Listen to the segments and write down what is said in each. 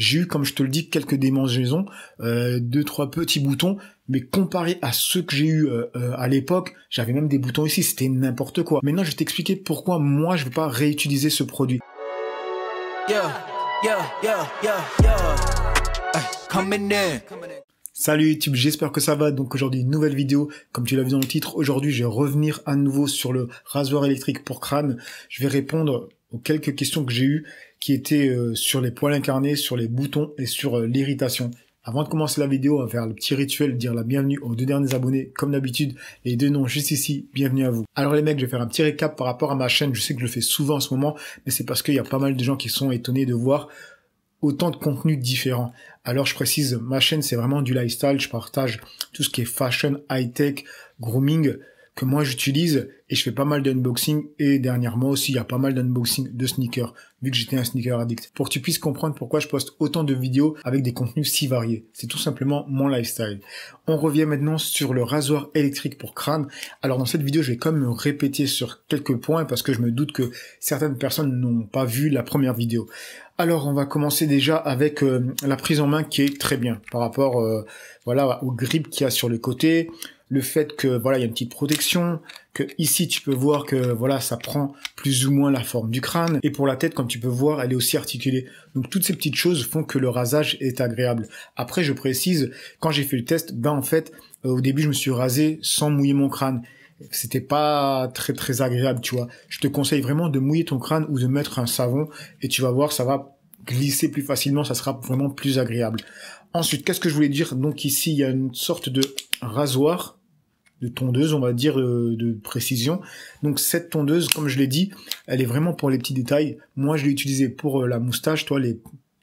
J'ai eu, comme je te le dis, quelques démangeaisons, euh, deux, trois petits boutons, mais comparé à ceux que j'ai eu euh, euh, à l'époque, j'avais même des boutons ici, c'était n'importe quoi. Maintenant, je vais t'expliquer pourquoi moi, je ne veux pas réutiliser ce produit. Salut YouTube, j'espère que ça va. Donc aujourd'hui, nouvelle vidéo. Comme tu l'as vu dans le titre, aujourd'hui, je vais revenir à nouveau sur le rasoir électrique pour crâne. Je vais répondre aux quelques questions que j'ai eues qui étaient euh, sur les poils incarnés, sur les boutons et sur euh, l'irritation. Avant de commencer la vidéo, on va faire le petit rituel, dire la bienvenue aux deux derniers abonnés, comme d'habitude, les deux noms juste ici, bienvenue à vous. Alors les mecs, je vais faire un petit récap par rapport à ma chaîne, je sais que je le fais souvent en ce moment, mais c'est parce qu'il y a pas mal de gens qui sont étonnés de voir autant de contenus différents. Alors je précise, ma chaîne c'est vraiment du lifestyle, je partage tout ce qui est fashion, high-tech, grooming, que moi j'utilise, et je fais pas mal d'unboxing et dernièrement aussi il y a pas mal d'unboxing de sneakers vu que j'étais un sneaker addict pour que tu puisses comprendre pourquoi je poste autant de vidéos avec des contenus si variés c'est tout simplement mon lifestyle on revient maintenant sur le rasoir électrique pour crâne alors dans cette vidéo je vais quand même me répéter sur quelques points parce que je me doute que certaines personnes n'ont pas vu la première vidéo alors on va commencer déjà avec euh, la prise en main qui est très bien par rapport euh, voilà au grip qu'il y a sur le côté le fait que voilà, il y a une petite protection, que ici tu peux voir que voilà, ça prend plus ou moins la forme du crâne et pour la tête comme tu peux voir, elle est aussi articulée. Donc toutes ces petites choses font que le rasage est agréable. Après je précise quand j'ai fait le test, ben en fait euh, au début je me suis rasé sans mouiller mon crâne c'était pas très très agréable, tu vois. Je te conseille vraiment de mouiller ton crâne ou de mettre un savon et tu vas voir, ça va glisser plus facilement, ça sera vraiment plus agréable. Ensuite, qu'est-ce que je voulais dire Donc ici, il y a une sorte de rasoir de tondeuse, on va dire, euh, de précision. Donc cette tondeuse, comme je l'ai dit, elle est vraiment pour les petits détails. Moi, je l'ai utilisée pour euh, la moustache, toi, les,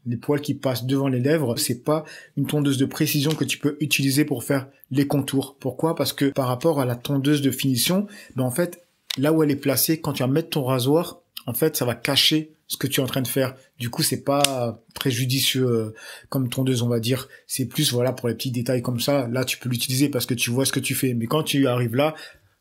les poils qui passent devant les lèvres, c'est pas une tondeuse de précision que tu peux utiliser pour faire les contours. Pourquoi Parce que par rapport à la tondeuse de finition, ben en fait, là où elle est placée, quand tu vas mettre ton rasoir, en fait, ça va cacher ce que tu es en train de faire. Du coup, c'est pas préjudicieux euh, comme tondeuse, on va dire. C'est plus voilà pour les petits détails comme ça. Là, tu peux l'utiliser parce que tu vois ce que tu fais. Mais quand tu arrives là,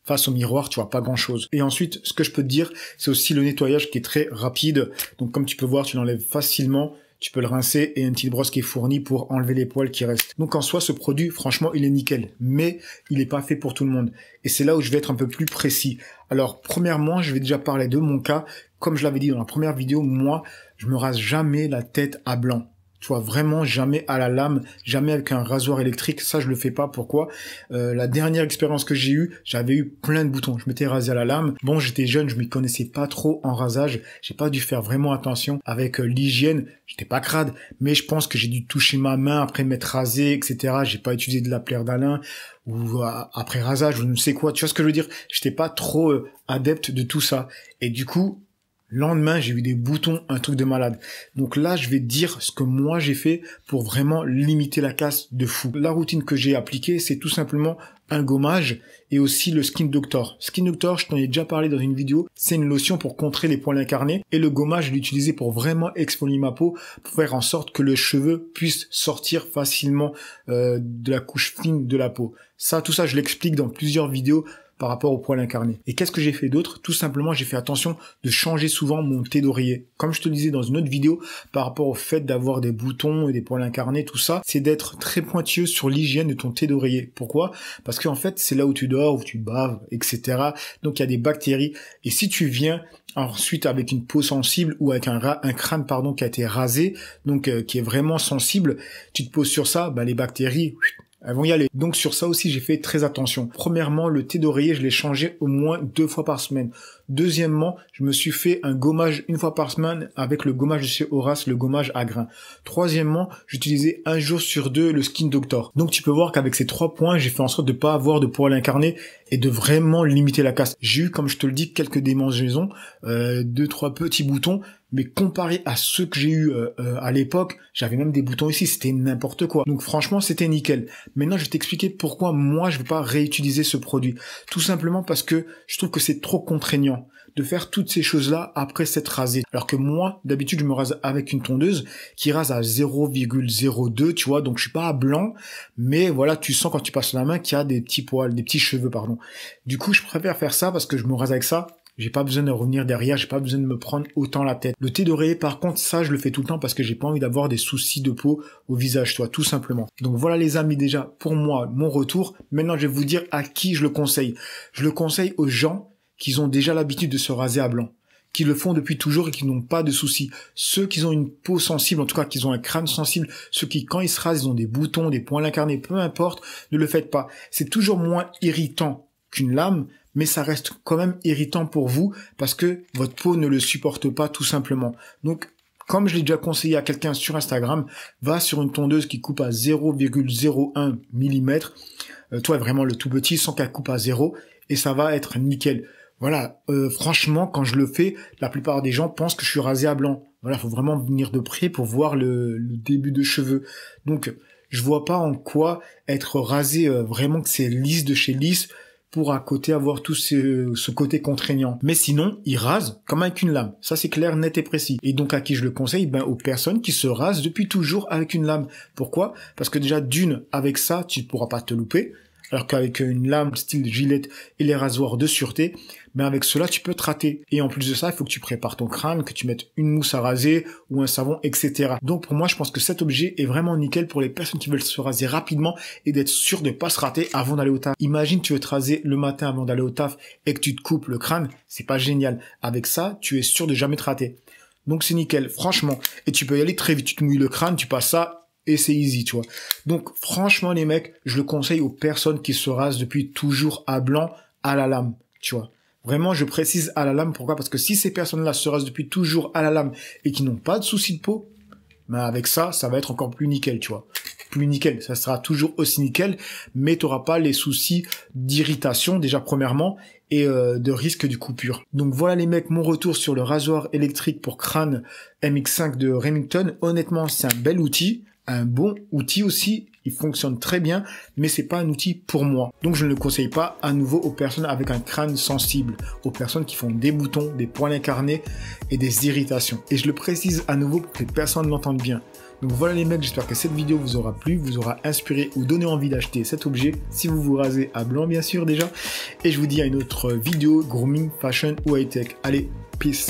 face au miroir, tu vois pas grand chose. Et ensuite, ce que je peux te dire, c'est aussi le nettoyage qui est très rapide. Donc, comme tu peux voir, tu l'enlèves facilement tu peux le rincer et une petite brosse qui est fournie pour enlever les poils qui restent. Donc en soi, ce produit, franchement, il est nickel, mais il n'est pas fait pour tout le monde. Et c'est là où je vais être un peu plus précis. Alors premièrement, je vais déjà parler de mon cas. Comme je l'avais dit dans la première vidéo, moi, je me rase jamais la tête à blanc. Tu vois, vraiment jamais à la lame, jamais avec un rasoir électrique. Ça, je le fais pas. Pourquoi euh, La dernière expérience que j'ai eue, j'avais eu plein de boutons. Je m'étais rasé à la lame. Bon, j'étais jeune, je m'y connaissais pas trop en rasage. J'ai pas dû faire vraiment attention avec euh, l'hygiène. J'étais pas crade, mais je pense que j'ai dû toucher ma main après m'être rasé, etc. J'ai pas utilisé de la plaire d'Alain ou euh, après rasage ou ne sais quoi. Tu vois ce que je veux dire J'étais pas trop adepte de tout ça. Et du coup, lendemain, j'ai eu des boutons, un truc de malade. Donc là, je vais dire ce que moi j'ai fait pour vraiment limiter la casse de fou. La routine que j'ai appliquée, c'est tout simplement un gommage et aussi le Skin Doctor. Skin Doctor, je t'en ai déjà parlé dans une vidéo, c'est une lotion pour contrer les poils incarnés et le gommage, je pour vraiment exfolier ma peau, pour faire en sorte que le cheveu puisse sortir facilement euh, de la couche fine de la peau. Ça, tout ça, je l'explique dans plusieurs vidéos par rapport au poil incarné. Et qu'est-ce que j'ai fait d'autre Tout simplement, j'ai fait attention de changer souvent mon thé d'oreiller. Comme je te disais dans une autre vidéo, par rapport au fait d'avoir des boutons et des poils incarnés, tout ça, c'est d'être très pointilleux sur l'hygiène de ton thé d'oreiller. Pourquoi Parce qu'en fait, c'est là où tu dors, où tu baves, etc. Donc il y a des bactéries. Et si tu viens ensuite avec une peau sensible ou avec un, crâne pardon qui a été rasé, donc euh, qui est vraiment sensible, tu te poses sur ça, bah, les bactéries vont y aller. Donc sur ça aussi, j'ai fait très attention. Premièrement, le thé d'oreiller, je l'ai changé au moins deux fois par semaine. Deuxièmement, je me suis fait un gommage une fois par semaine avec le gommage de chez Horace, le gommage à grains. Troisièmement, j'utilisais un jour sur deux le Skin Doctor. Donc tu peux voir qu'avec ces trois points, j'ai fait en sorte de ne pas avoir de poils incarnés et de vraiment limiter la casse. J'ai eu, comme je te le dis, quelques démangeaisons, euh, deux trois petits boutons, mais comparé à ceux que j'ai eu euh, euh, à l'époque, j'avais même des boutons ici, c'était n'importe quoi. Donc franchement, c'était nickel. Maintenant, je vais t'expliquer pourquoi moi je veux pas réutiliser ce produit. Tout simplement parce que je trouve que c'est trop contraignant de faire toutes ces choses-là après s'être rasé. Alors que moi, d'habitude, je me rase avec une tondeuse qui rase à 0,02, tu vois, donc je suis pas à blanc, mais voilà, tu sens quand tu passes la main qu'il y a des petits poils, des petits cheveux, pardon. Du coup, je préfère faire ça parce que je me rase avec ça j'ai pas besoin de revenir derrière, j'ai pas besoin de me prendre autant la tête. Le thé doré, par contre, ça, je le fais tout le temps parce que j'ai pas envie d'avoir des soucis de peau au visage, toi, tout simplement. Donc voilà, les amis, déjà, pour moi, mon retour. Maintenant, je vais vous dire à qui je le conseille. Je le conseille aux gens qu'ils ont déjà l'habitude de se raser à blanc, qui le font depuis toujours et qui n'ont pas de soucis. Ceux qui ont une peau sensible, en tout cas qui ont un crâne sensible, ceux qui quand ils se rasent, ils ont des boutons, des points incarnés, peu importe, ne le faites pas. C'est toujours moins irritant qu'une lame, mais ça reste quand même irritant pour vous parce que votre peau ne le supporte pas tout simplement. Donc comme je l'ai déjà conseillé à quelqu'un sur Instagram, va sur une tondeuse qui coupe à 0,01 mm. Euh, toi, vraiment le tout petit, sans qu'elle coupe à zéro, et ça va être nickel. Voilà, euh, franchement, quand je le fais, la plupart des gens pensent que je suis rasé à blanc. Voilà, faut vraiment venir de près pour voir le, début de cheveux. Donc, je vois pas en quoi être rasé euh, vraiment que c'est lisse de chez lisse pour à côté avoir tout ce, côté contraignant. Mais sinon, il rase comme avec une lame. Ça, c'est clair, net et précis. Et donc, à qui je le conseille Ben, aux personnes qui se rasent depuis toujours avec une lame. Pourquoi Parce que déjà, d'une, avec ça, tu ne pourras pas te louper alors qu'avec une lame style gilette et les rasoirs de sûreté, mais ben avec cela tu peux te rater. Et en plus de ça, il faut que tu prépares ton crâne, que tu mettes une mousse à raser ou un savon, etc. Donc pour moi, je pense que cet objet est vraiment nickel pour les personnes qui veulent se raser rapidement et d'être sûr de ne pas se rater avant d'aller au taf. Imagine tu veux te raser le matin avant d'aller au taf et que tu te coupes le crâne, c'est pas génial. Avec ça, tu es sûr de jamais te rater. Donc c'est nickel, franchement. Et tu peux y aller très vite. Tu te mouilles le crâne, tu passes ça et c'est easy, tu vois. Donc franchement les mecs, je le conseille aux personnes qui se rasent depuis toujours à blanc à la lame, tu vois. Vraiment, je précise à la lame pourquoi parce que si ces personnes-là se rasent depuis toujours à la lame et qui n'ont pas de soucis de peau, ben avec ça, ça va être encore plus nickel, tu vois. Plus nickel, ça sera toujours aussi nickel, mais tu n'auras pas les soucis d'irritation déjà premièrement et euh, de risque de coupure. Donc voilà les mecs, mon retour sur le rasoir électrique pour crâne MX5 de Remington. Honnêtement, c'est un bel outil un bon outil aussi. Il fonctionne très bien, mais c'est pas un outil pour moi. Donc je ne le conseille pas à nouveau aux personnes avec un crâne sensible, aux personnes qui font des boutons, des points incarnés et des irritations. Et je le précise à nouveau pour que les personnes l'entendent bien. Donc voilà les mecs, j'espère que cette vidéo vous aura plu, vous aura inspiré ou donné envie d'acheter cet objet si vous vous rasez à blanc bien sûr déjà. Et je vous dis à une autre vidéo grooming, fashion ou high tech. Allez, peace.